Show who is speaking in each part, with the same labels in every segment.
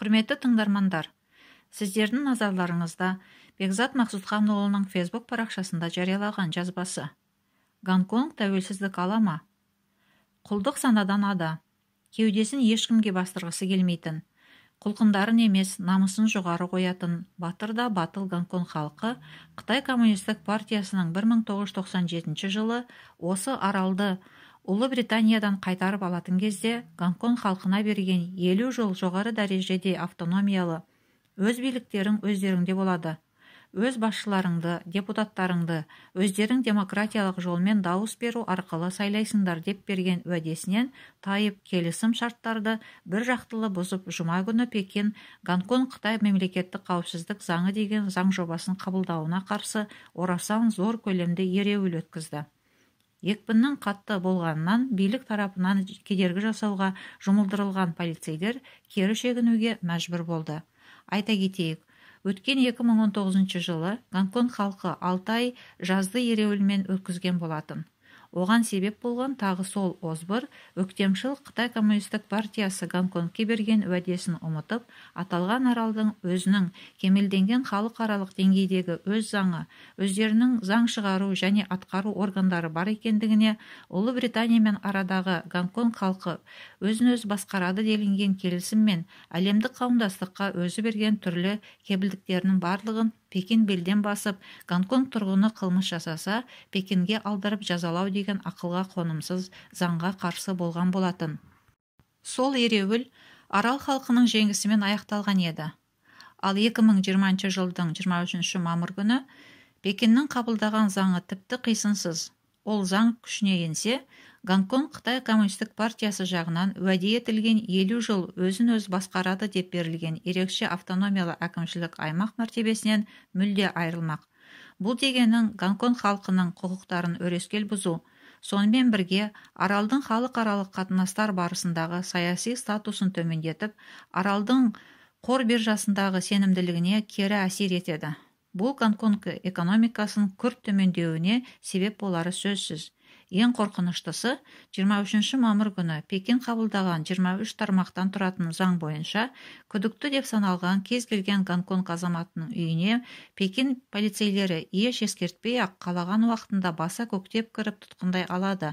Speaker 1: құрметті тыңдармандар сіздердің назарларыңызда бекзат мақсұтханұлының фейсбук парақшасында жариялаған жазбасы гонконг тәуелсіздік ала ма құлдық санадан ада кеудесін ешкімге бастырғысы келмейтін құлқындарын емес намысын жоғары қоятын батыр да батыл гонконг халқы қытай коммунистік партиясының 1997 жылы осы аралды Британиядан қайтарып алатын кезде гонконг халқына берген елу жыл жоғары дәрежеде автономиялы өз биліктерің өздеріңде болады өз басшыларыңды депутаттарыңды өздерің демократиялық жолмен дауыс беру арқылы сайлайсыңдар деп берген уәдесінен тайып келісім шарттарды бір жақтылы бұзып жұма күні пекин гонконг қытай мемлекеттік қауіпсіздік заңы деген заң жобасын қабылдауына қарсы орасан зор көлемде ереуіл өткізді екпіннің қатты болғанынан билік тарапынан кедергі жасауға жұмылдырылған полицейлер кері шегінуге мәжбүр болды айта кетейік өткен 2019 жылы гонконг халқы алтай жазды ереуілмен өткізген болатын оған себеп болған тағы сол озбыр өктемшіл қытай коммунистік партиясы гонконгке берген уәдесін ұмытып аталған аралдың өзінің кемелденген халықаралық деңгейдегі өз заңы өздерінің заң шығару және атқару органдары бар екендігіне ұлыбританиямен арадағы гонконг халқы өзін өз басқарады делінген келісіммен әлемдік қауымдастыққа өзі берген түрлі кепілдіктерінің барлығын пекин белден басып гонконг тұрғыны қылмыс жасаса пекинге алдырып жазалау деген ақылға қонымсыз заңға қарсы болған болатын сол ереуіл арал халқының жеңісімен аяқталған еді ал 2020 жылдың 23 мамыр күні пекиннің қабылдаған заңы тіпті қисынсыз ол заң күшіне енсе гонконг қытай коммунистік партиясы жағынан уәде етілген елу жыл өзін өз басқарады деп берілген ерекше автономиялы әкімшілік аймақ мәртебесінен мүлде айырылмақ бұл дегенің гонконг халқының құқықтарын өрескел бұзу сонымен бірге аралдың халықаралық қатынастар барысындағы саяси статусын төмендетіп аралдың қор биржасындағы сенімділігіне кері әсер етеді бұл гонконг экономикасының күрт төмендеуіне себеп болары сөзсіз ең қорқыныштысы 23 мамыр күні пекин қабылдаған 23 тармақтан тұратын заң бойынша күдікті деп саналған кез келген гонконг азаматының үйіне пекин полицейлері еш ескертпей ақ қалаған уақытында баса көктеп кіріп тұтқындай алады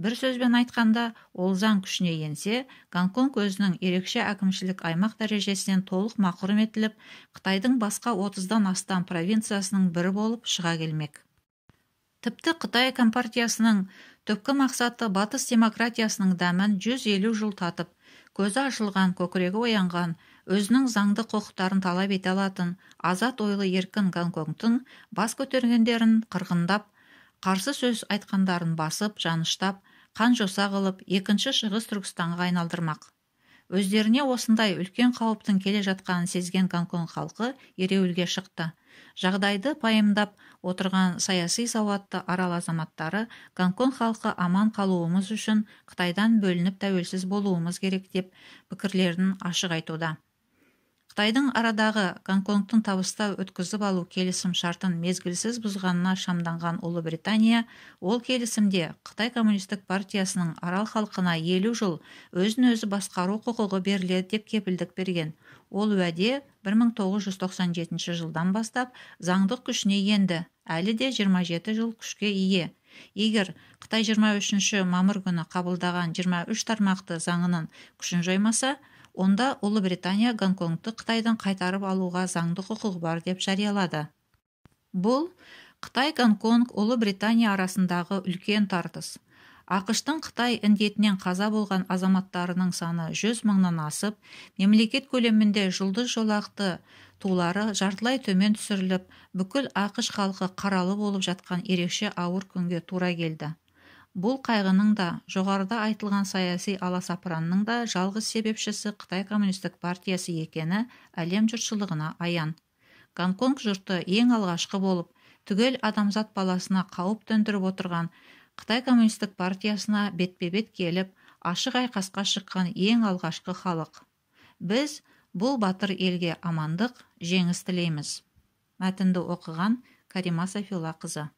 Speaker 1: бір сөзбен айтқанда ол заң күшіне енсе гонконг өзінің ерекше әкімшілік аймақ дәрежесінен толық мақұрым етіліп қытайдың басқа отыздан астам провинциясының бірі болып шыға келмек тіпті қытай компартиясының түпкі мақсаты батыс демократиясының дәмін 150 жыл татып көзі ашылған көкірегі оянған өзінің заңды құқықтарын талап ете алатын азат ойлы еркін гонконгтың бас көтергендерін қырғындап қарсы сөз айтқандарын басып жаныштап қан жоса қылып екінші шығыс түркістанға айналдырмақ өздеріне осындай үлкен қауіптің келе жатқанын сезген гонконг халқы ереуілге шықты жағдайды пайымдап отырған саяси сауатты арал азаматтары гонконг халқы аман қалуымыз үшін қытайдан бөлініп тәуелсіз болуымыз керек деп пікірлерін ашық айтуда қытайдың арадағы гонконгтың табыста өткізіп алу келісім шартын мезгілсіз бұзғанына шамданған ұлыбритания ол келісімде қытай коммунистік партиясының арал халқына елу жыл өзін өзі басқару құқығы беріледі деп кепілдік берген ол уәде 1997 жылдан бастап заңдық күшіне енді әлі де 27 жыл күшке ие егер қытай 23 мамыр күні қабылдаған 23 тармақты заңының күшін жоймаса онда ұлыбритания гонконгты қытайдан қайтарып алуға заңды құқығы бар деп жариялады бұл қытай гонконг ұлыбритания арасындағы үлкен тартыс ақштың қытай індетінен қаза болған азаматтарының саны жүз мыңнан асып мемлекет көлемінде жұлдыз жолақты тулары жартылай төмен түсіріліп бүкіл ақш халқы қаралы болып жатқан ерекше ауыр күнге тура келді бұл қайғының да жоғарыда айтылған саяси аласапыранның да жалғыз себепшісі қытай коммунистік партиясы екені әлем жұртшылығына аян гонконг жұрты ең алғашқы болып түгел адамзат баласына қауіп төндіріп отырған қытай коммунистік партиясына бетпе бет келіп ашық айқасқа шыққан ең алғашқы халық біз бұл батыр елге амандық жеңіс тілейміз мәтінді оқыған карима сафиллақызы